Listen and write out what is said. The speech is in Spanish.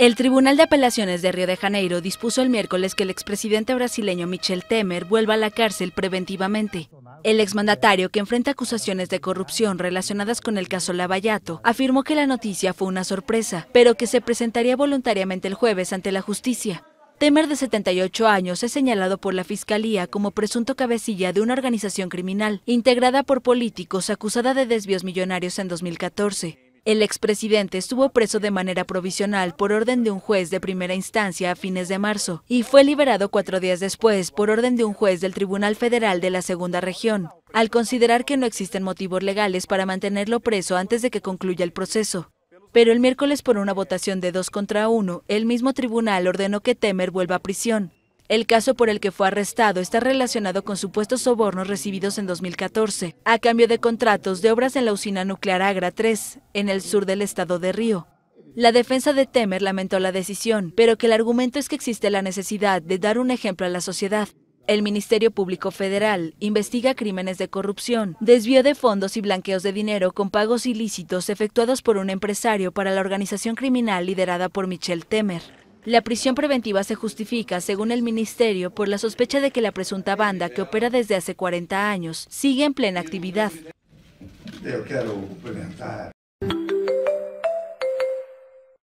El Tribunal de Apelaciones de Río de Janeiro dispuso el miércoles que el expresidente brasileño Michel Temer vuelva a la cárcel preventivamente. El exmandatario, que enfrenta acusaciones de corrupción relacionadas con el caso Lavallato, afirmó que la noticia fue una sorpresa, pero que se presentaría voluntariamente el jueves ante la justicia. Temer, de 78 años, es señalado por la Fiscalía como presunto cabecilla de una organización criminal, integrada por políticos acusada de desvíos millonarios en 2014. El expresidente estuvo preso de manera provisional por orden de un juez de primera instancia a fines de marzo y fue liberado cuatro días después por orden de un juez del Tribunal Federal de la Segunda Región, al considerar que no existen motivos legales para mantenerlo preso antes de que concluya el proceso. Pero el miércoles por una votación de dos contra uno, el mismo tribunal ordenó que Temer vuelva a prisión, el caso por el que fue arrestado está relacionado con supuestos sobornos recibidos en 2014, a cambio de contratos de obras en la usina nuclear Agra 3, en el sur del estado de Río. La defensa de Temer lamentó la decisión, pero que el argumento es que existe la necesidad de dar un ejemplo a la sociedad. El Ministerio Público Federal investiga crímenes de corrupción, desvío de fondos y blanqueos de dinero con pagos ilícitos efectuados por un empresario para la organización criminal liderada por Michel Temer. La prisión preventiva se justifica, según el Ministerio, por la sospecha de que la presunta banda, que opera desde hace 40 años, sigue en plena actividad.